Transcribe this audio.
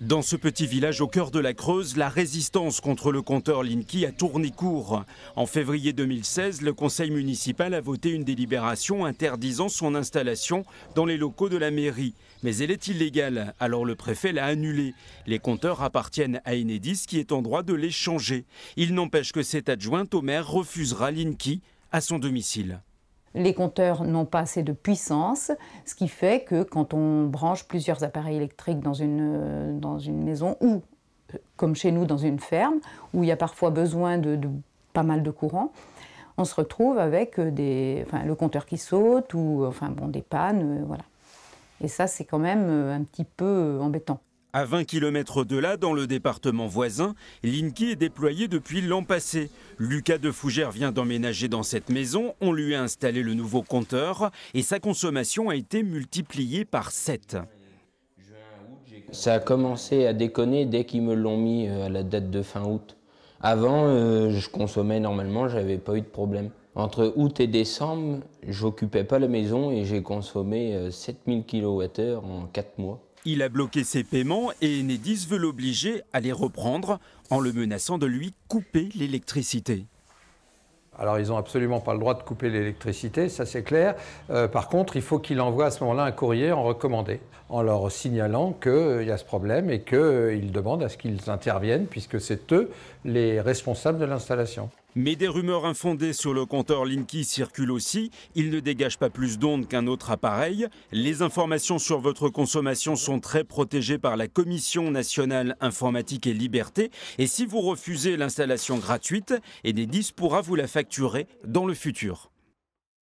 Dans ce petit village au cœur de la Creuse, la résistance contre le compteur Linky a tourné court. En février 2016, le conseil municipal a voté une délibération interdisant son installation dans les locaux de la mairie. Mais elle est illégale, alors le préfet l'a annulée. Les compteurs appartiennent à Enedis qui est en droit de les changer. Il n'empêche que cet adjointe au maire refusera Linky à son domicile. Les compteurs n'ont pas assez de puissance, ce qui fait que quand on branche plusieurs appareils électriques dans une, euh, dans une maison ou, euh, comme chez nous, dans une ferme, où il y a parfois besoin de, pas mal de courant, on se retrouve avec euh, des, enfin, le compteur qui saute ou enfin, bon, des pannes. voilà. Et ça, c'est quand même un petit peu embêtant. À 20 km de là, dans le département voisin, l'INKI est déployé depuis l'an passé. Lucas de Fougère vient d'emménager dans cette maison, on lui a installé le nouveau compteur et sa consommation a été multipliée par 7. Ça a commencé à déconner dès qu'ils me l'ont mis euh, à la date de fin août. Avant, euh, je consommais normalement, j'avais pas eu de problème. Entre août et décembre, j'occupais pas la maison et j'ai consommé 7000 euh, kWh en 4 mois. Il a bloqué ses paiements et Enedis veut l'obliger à les reprendre en le menaçant de lui couper l'électricité. Alors ils n'ont absolument pas le droit de couper l'électricité, ça c'est clair. Euh, par contre, il faut qu'il envoie à ce moment-là un courrier en recommandé, en leur signalant qu'il euh, y a ce problème et qu'ils euh, demandent à ce qu'ils interviennent, puisque c'est eux les responsables de l'installation. Mais des rumeurs infondées sur le compteur Linky circulent aussi. Il ne dégage pas plus d'ondes qu'un autre appareil. Les informations sur votre consommation sont très protégées par la Commission nationale informatique et liberté. Et si vous refusez l'installation gratuite, eh Enedis pourra vous la facturer dans le futur.